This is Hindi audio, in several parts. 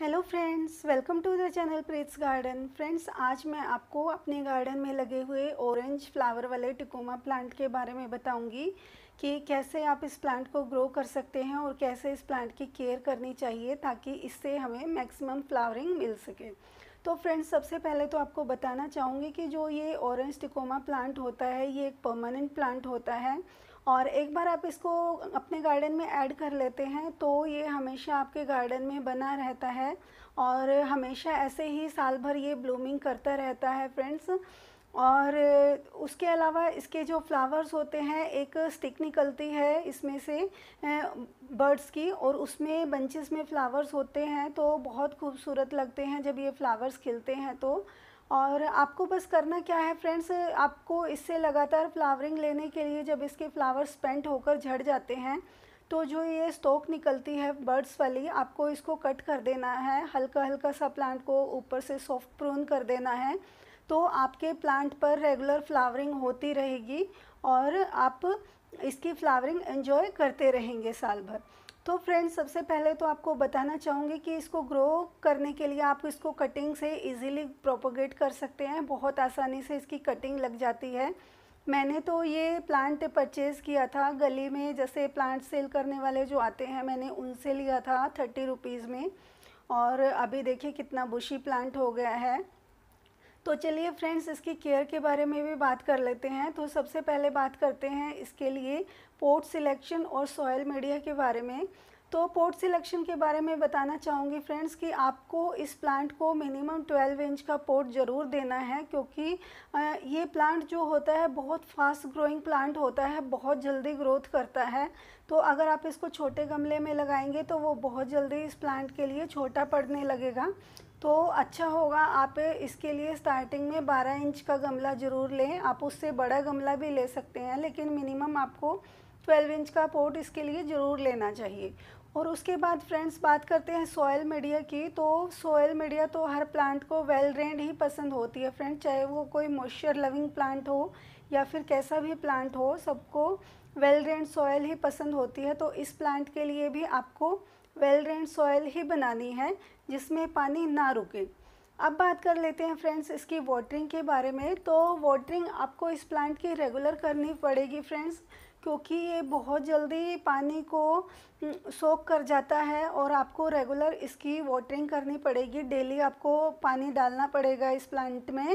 hello friends welcome to the channel Preet's garden friends आज मैं आपको अपने गार्डन में लगे हुए ऑरेंज फ्लावर वाले टिकोमा प्लांट के बारे में बताऊंगी कि कैसे आप इस प्लांट को ग्रो कर सकते हैं और कैसे इस प्लांट की केयर करनी चाहिए ताकि इससे हमें मैक्सिमम फ्लावरिंग मिल सके तो फ्रेंड्स सबसे पहले तो आपको बताना चाहूँगी कि जो ये ऑरेंज टिकोमा प्लांट होता है ये एक परमानेंट प्लांट होता है और एक बार आप इसको अपने गार्डन में ऐड कर लेते हैं तो ये हमेशा आपके गार्डन में बना रहता है और हमेशा ऐसे ही साल भर ये ब्लूमिंग करता रहता है फ्रेंड्स और उसके अलावा इसके जो फ्लावर्स होते हैं एक स्टिक निकलती है इसमें से बर्ड्स की और उसमें बंचेस में फ़्लावर्स होते हैं तो बहुत खूबसूरत लगते हैं जब ये फ़्लावर्स खिलते हैं तो और आपको बस करना क्या है फ्रेंड्स आपको इससे लगातार फ्लावरिंग लेने के लिए जब इसके फ्लावर्स पेंट होकर झड़ जाते हैं तो जो ये स्टोक निकलती है बर्ड्स वाली आपको इसको कट कर देना है हल्का हल्का सा प्लांट को ऊपर से सॉफ्ट प्रून कर देना है तो आपके प्लांट पर रेगुलर फ्लावरिंग होती रहेगी और आप इसकी फ्लावरिंग एंजॉय करते रहेंगे साल भर तो फ्रेंड्स सबसे पहले तो आपको बताना चाहूँगी कि इसको ग्रो करने के लिए आप इसको कटिंग से इजीली प्रोपोगेट कर सकते हैं बहुत आसानी से इसकी कटिंग लग जाती है मैंने तो ये प्लांट परचेज़ किया था गली में जैसे प्लांट सेल करने वाले जो आते हैं मैंने उनसे लिया था थर्टी रुपीज़ में और अभी देखिए कितना बुशी प्लांट हो गया है तो चलिए फ्रेंड्स इसकी केयर के बारे में भी बात कर लेते हैं तो सबसे पहले बात करते हैं इसके लिए पोर्ट सिलेक्शन और सॉयल मीडिया के बारे में तो पोर्ट सिलेक्शन के बारे में बताना चाहूँगी फ्रेंड्स कि आपको इस प्लांट को मिनिमम 12 इंच का पोर्ट ज़रूर देना है क्योंकि ये प्लांट जो होता है बहुत फास्ट ग्रोइंग प्लांट होता है बहुत जल्दी ग्रोथ करता है तो अगर आप इसको छोटे गमले में लगाएंगे तो वो बहुत जल्दी इस प्लांट के लिए छोटा पड़ने लगेगा तो अच्छा होगा आप इसके लिए स्टार्टिंग में 12 इंच का गमला ज़रूर लें आप उससे बड़ा गमला भी ले सकते हैं लेकिन मिनिमम आपको 12 इंच का पोर्ट इसके लिए ज़रूर लेना चाहिए और उसके बाद फ्रेंड्स बात करते हैं सोयल मीडिया की तो सोयल मीडिया तो हर प्लांट को वेल ड्रेंड ही पसंद होती है फ्रेंड चाहे वो कोई मॉइस्चर लविंग प्लांट हो या फिर कैसा भी प्लांट हो सबको वेल ड्रेंड सॉयल ही पसंद होती है तो इस प्लांट के लिए भी आपको वेल ड्रेंड सॉयल ही बनानी है जिसमें पानी ना रुके अब बात कर लेते हैं फ्रेंड्स इसकी वाटरिंग के बारे में तो वाटरिंग आपको इस प्लांट की रेगुलर करनी पड़ेगी फ्रेंड्स क्योंकि ये बहुत जल्दी पानी को सोख हम्म, कर जाता है और आपको रेगुलर इसकी वाटरिंग करनी पड़ेगी डेली आपको पानी डालना पड़ेगा इस प्लांट में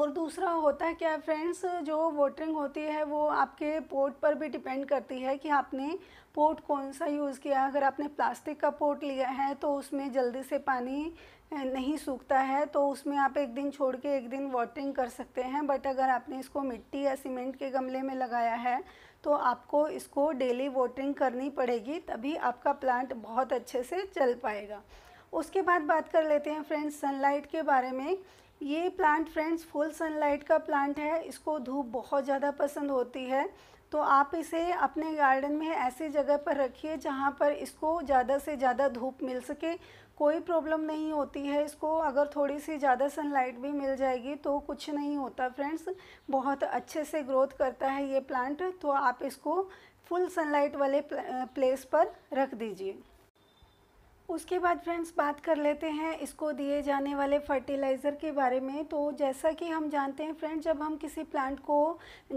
और दूसरा होता है क्या फ्रेंड्स जो वोटरिंग होती है वो आपके पोर्ट पर भी डिपेंड करती है कि आपने पोर्ट कौन सा यूज़ किया अगर आपने प्लास्टिक का पोर्ट लिया है तो उसमें जल्दी से पानी नहीं सूखता है तो उसमें आप एक दिन छोड़ के एक दिन वाटरिंग कर सकते हैं बट अगर आपने इसको मिट्टी या सीमेंट के गमले में लगाया है तो आपको इसको डेली वाटरिंग करनी पड़ेगी तभी आपका प्लांट बहुत अच्छे से चल पाएगा उसके बाद बात कर लेते हैं फ्रेंड्स सनलाइट के बारे में ये प्लांट फ्रेंड्स फुल सनलाइट का प्लांट है इसको धूप बहुत ज़्यादा पसंद होती है तो आप इसे अपने गार्डन में ऐसी जगह पर रखिए जहाँ पर इसको ज़्यादा से ज़्यादा धूप मिल सके कोई प्रॉब्लम नहीं होती है इसको अगर थोड़ी सी ज़्यादा सनलाइट भी मिल जाएगी तो कुछ नहीं होता फ्रेंड्स बहुत अच्छे से ग्रोथ करता है ये प्लांट तो आप इसको फुल सनलाइट वाले प्लेस पर रख दीजिए उसके बाद फ्रेंड्स बात कर लेते हैं इसको दिए जाने वाले फर्टिलाइज़र के बारे में तो जैसा कि हम जानते हैं फ्रेंड्स जब हम किसी प्लांट को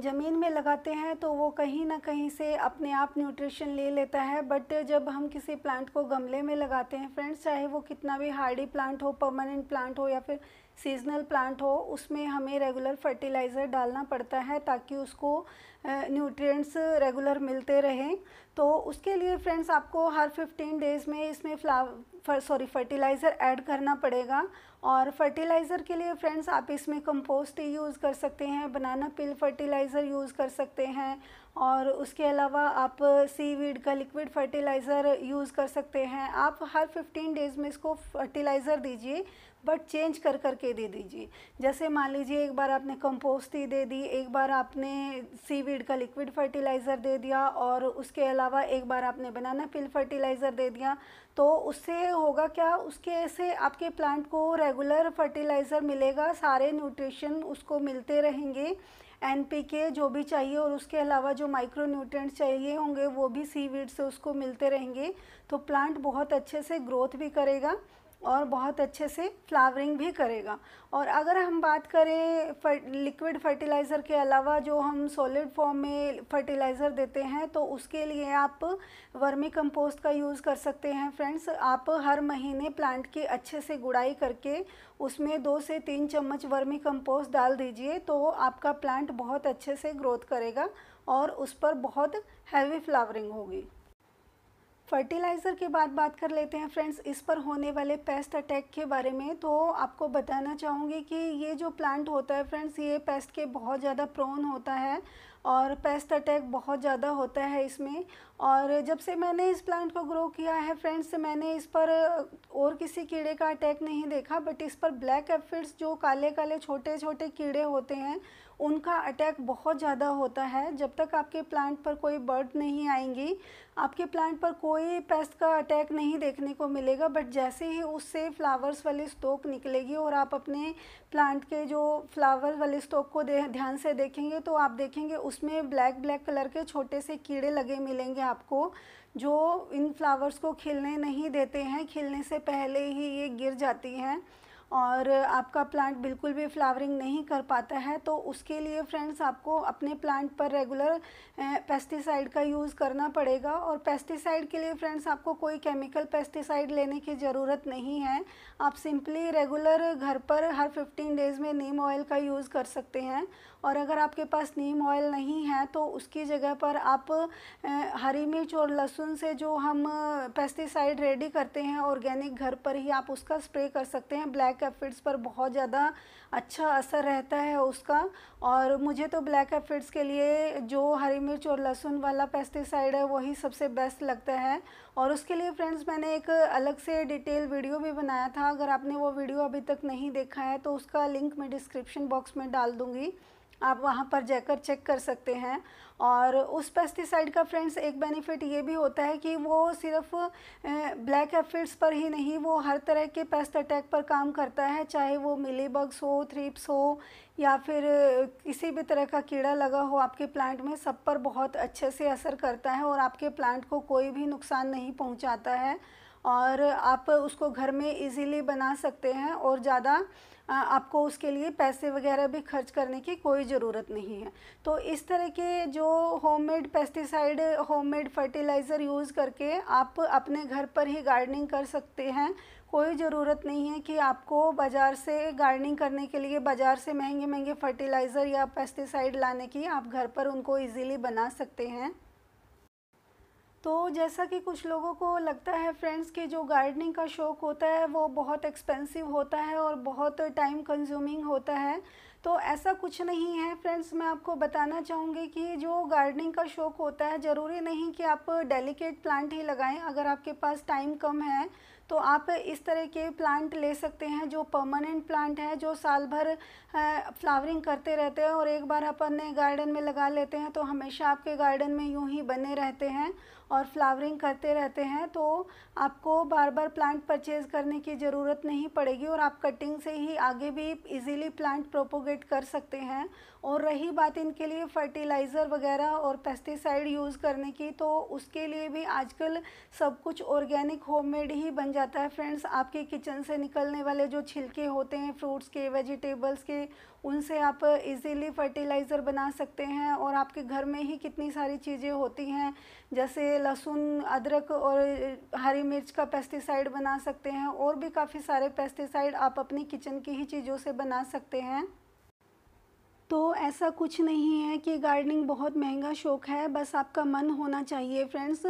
ज़मीन में लगाते हैं तो वो कहीं ना कहीं से अपने आप न्यूट्रिशन ले लेता है बट जब हम किसी प्लांट को गमले में लगाते हैं फ्रेंड्स चाहे वो कितना भी हार्डी प्लांट हो परमानेंट प्लांट हो या फिर सीजनल प्लांट हो उसमें हमें रेगुलर फर्टिलाइज़र डालना पड़ता है ताकि उसको न्यूट्रिएंट्स रेगुलर मिलते रहें तो उसके लिए फ्रेंड्स आपको हर 15 डेज़ में इसमें फ्लावर सॉरी फर्टिलाइज़र ऐड करना पड़ेगा और फर्टिलाइज़र के लिए फ्रेंड्स आप इसमें कंपोस्ट यूज़ कर सकते हैं बनाना पिल फर्टिलाइज़र यूज़ कर सकते हैं और उसके अलावा आप सी वीड का लिक्विड फर्टिलाइज़र यूज़ कर सकते हैं आप हर 15 डेज़ में इसको फर्टिलाइज़र दीजिए बट चेंज कर कर के दे दीजिए जैसे मान लीजिए एक बार आपने कंपोस्ट ही दे दी एक बार आपने सीवीड का लिक्विड फर्टिलाइज़र दे दिया और उसके अलावा एक बार आपने बनाना पिल फर्टिलाइज़र दे दिया तो उससे होगा क्या उसके से आपके प्लांट को रेगुलर फर्टिलाइज़र मिलेगा सारे न्यूट्रिशन उसको मिलते रहेंगे एन पी के जो भी चाहिए और उसके अलावा जो माइक्रो न्यूट्रेंट्स चाहिए होंगे वो भी सीवीड से उसको मिलते रहेंगे तो प्लांट बहुत अच्छे से ग्रोथ भी करेगा और बहुत अच्छे से फ्लावरिंग भी करेगा और अगर हम बात करें फर, लिक्विड फर्टिलाइज़र के अलावा जो हम सॉलिड फॉर्म में फर्टिलाइज़र देते हैं तो उसके लिए आप वर्मी कंपोस्ट का यूज़ कर सकते हैं फ्रेंड्स आप हर महीने प्लांट की अच्छे से गुड़ाई करके उसमें दो से तीन चम्मच वर्मी कंपोस्ट डाल दीजिए तो आपका प्लांट बहुत अच्छे से ग्रोथ करेगा और उस पर बहुत हैवी फ्लावरिंग होगी फर्टिलाइज़र के बाद बात कर लेते हैं फ्रेंड्स इस पर होने वाले पेस्ट अटैक के बारे में तो आपको बताना चाहूँगी कि ये जो प्लांट होता है फ्रेंड्स ये पेस्ट के बहुत ज़्यादा प्रोन होता है और पेस्ट अटैक बहुत ज़्यादा होता है इसमें और जब से मैंने इस प्लांट को ग्रो किया है फ्रेंड्स मैंने इस पर और किसी कीड़े का अटैक नहीं देखा बट इस पर ब्लैक एफिड्स जो काले काले छोटे छोटे कीड़े होते हैं उनका अटैक बहुत ज़्यादा होता है जब तक आपके प्लांट पर कोई बर्ड नहीं आएंगी आपके प्लांट पर कोई पेस्ट का अटैक नहीं देखने को मिलेगा बट जैसे ही उससे फ्लावर्स वाले स्टोक निकलेगी और आप अपने प्लांट के जो फ्लावर वाले स्टोक को ध्यान से देखेंगे तो आप देखेंगे उसमें ब्लैक ब्लैक कलर के छोटे से कीड़े लगे मिलेंगे आपको जो इन फ्लावर्स को खिलने नहीं देते हैं खिलने से पहले ही ये गिर जाती हैं और आपका प्लांट बिल्कुल भी फ्लावरिंग नहीं कर पाता है तो उसके लिए फ्रेंड्स आपको अपने प्लांट पर रेगुलर पेस्टिसाइड का यूज़ करना पड़ेगा और पेस्टिसाइड के लिए फ्रेंड्स आपको कोई केमिकल पेस्टिसाइड लेने की ज़रूरत नहीं है आप सिंपली रेगुलर घर पर हर फिफ्टीन डेज़ में नीम ऑयल का यूज़ कर सकते हैं और अगर आपके पास नीम ऑयल नहीं है तो उसकी जगह पर आप हरी मिर्च और लहसुन से जो हम पेस्टिसाइड रेडी करते हैं ऑर्गेनिक घर पर ही आप उसका स्प्रे कर सकते हैं ब्लैक ब्लैक एफिड्स पर बहुत ज़्यादा अच्छा असर रहता है उसका और मुझे तो ब्लैक एफिड्स के लिए जो हरी मिर्च और लहसुन वाला पेस्टिसाइड है वही सबसे बेस्ट लगता है और उसके लिए फ्रेंड्स मैंने एक अलग से डिटेल वीडियो भी बनाया था अगर आपने वो वीडियो अभी तक नहीं देखा है तो उसका लिंक मैं डिस्क्रिप्शन बॉक्स में डाल दूँगी आप वहाँ पर जाकर चेक कर सकते हैं और उस पेस्टिसाइड का फ्रेंड्स एक बेनिफिट ये भी होता है कि वो सिर्फ ब्लैक एफिड्स पर ही नहीं वो हर तरह के पेस्ट अटैक पर काम करता है चाहे वो मिली बग्स हो थ्रिप्स हो या फिर किसी भी तरह का कीड़ा लगा हो आपके प्लांट में सब पर बहुत अच्छे से असर करता है और आपके प्लांट को कोई भी नुकसान नहीं पहुंचाता है और आप उसको घर में इजीली बना सकते हैं और ज़्यादा आपको उसके लिए पैसे वगैरह भी खर्च करने की कोई ज़रूरत नहीं है तो इस तरह के जो homemade pesticide homemade fertiliser use करके आप अपने घर पर ही गार्डनिंग कर सकते हैं कोई ज़रूरत नहीं है कि आपको बाज़ार से गार्डनिंग करने के लिए बाज़ार से महंगे महंगे फर्टिलाइज़र या पेस्टिसाइड लाने की आप घर पर उनको ईज़िली बना सकते हैं तो जैसा कि कुछ लोगों को लगता है फ्रेंड्स के जो गार्डनिंग का शौक़ होता है वो बहुत एक्सपेंसिव होता है और बहुत टाइम कंज्यूमिंग होता है तो ऐसा कुछ नहीं है फ्रेंड्स मैं आपको बताना चाहूँगी कि जो गार्डनिंग का शौक़ होता है ज़रूरी नहीं कि आप डेलिकेट प्लांट ही लगाएं अगर आपके पास टाइम कम है तो आप इस तरह के प्लांट ले सकते हैं जो परमानेंट प्लांट है जो साल भर फ्लावरिंग करते रहते हैं और एक बार अपन ने गार्डन में लगा लेते हैं तो हमेशा आपके गार्डन में यूं ही बने रहते हैं और फ्लावरिंग करते रहते हैं तो आपको बार बार प्लांट परचेज करने की ज़रूरत नहीं पड़ेगी और आप कटिंग से ही आगे भी इजीली प्लांट प्रोपोगेट कर सकते हैं और रही बात इनके लिए फर्टिलाइज़र वगैरह और पेस्टिसाइड यूज़ करने की तो उसके लिए भी आजकल सब कुछ ऑर्गेनिक होममेड ही बन जाता है फ्रेंड्स आपके किचन से निकलने वाले जो छिलके होते हैं फ्रूट्स के वेजिटेबल्स के उनसे आप इजीली फर्टिलाइज़र बना सकते हैं और आपके घर में ही कितनी सारी चीज़ें होती हैं जैसे लहसुन अदरक और हरी मिर्च का पेस्टिसाइड बना सकते हैं और भी काफ़ी सारे पेस्टिसाइड आप अपनी किचन की ही चीज़ों से बना सकते हैं तो ऐसा कुछ नहीं है कि गार्डनिंग बहुत महंगा शौक़ है बस आपका मन होना चाहिए फ्रेंड्स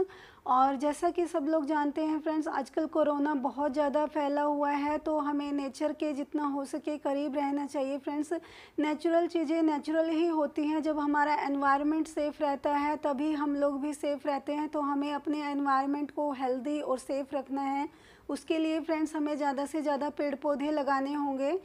और जैसा कि सब लोग जानते हैं फ्रेंड्स आजकल कोरोना बहुत ज़्यादा फैला हुआ है तो हमें नेचर के जितना हो सके करीब रहना चाहिए फ्रेंड्स नेचुरल चीज़ें नेचुरल ही होती हैं जब हमारा एनवायरनमेंट सेफ़ रहता है तभी हम लोग भी सेफ़ रहते हैं तो हमें अपने एनवायरनमेंट को हेल्दी और सेफ़ रखना है उसके लिए फ्रेंड्स हमें ज़्यादा से ज़्यादा पेड़ पौधे लगाने होंगे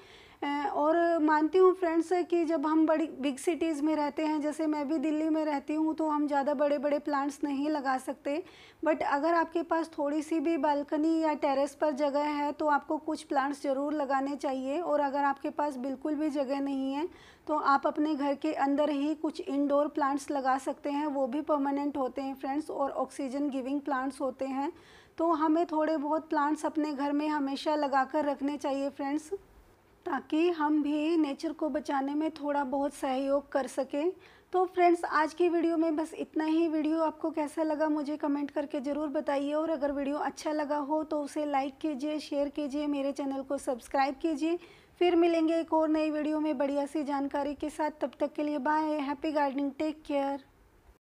और मानती हूँ फ्रेंड्स कि जब हम बड़ी बिग सिटीज़ में रहते हैं जैसे मैं भी दिल्ली में रहती हूँ तो हम ज़्यादा बड़े बड़े प्लांट्स नहीं लगा सकते बट अगर आपके पास थोड़ी सी भी बालकनी या टेरेस पर जगह है तो आपको कुछ प्लांट्स ज़रूर लगाने चाहिए और अगर आपके पास बिल्कुल भी जगह नहीं है तो आप अपने घर के अंदर ही कुछ इनडोर प्लांट्स लगा सकते हैं वो भी परमानेंट होते हैं फ्रेंड्स और ऑक्सीजन गिविंग प्लांट्स होते हैं तो हमें थोड़े बहुत प्लांट्स अपने घर में हमेशा लगा कर रखने चाहिए फ्रेंड्स ताकि हम भी नेचर को बचाने में थोड़ा बहुत सहयोग कर सकें तो फ्रेंड्स आज की वीडियो में बस इतना ही वीडियो आपको कैसा लगा मुझे कमेंट करके ज़रूर बताइए और अगर वीडियो अच्छा लगा हो तो उसे लाइक कीजिए शेयर कीजिए मेरे चैनल को सब्सक्राइब कीजिए फिर मिलेंगे एक और नई वीडियो में बढ़िया सी जानकारी के साथ तब तक के लिए bye happy gardening take care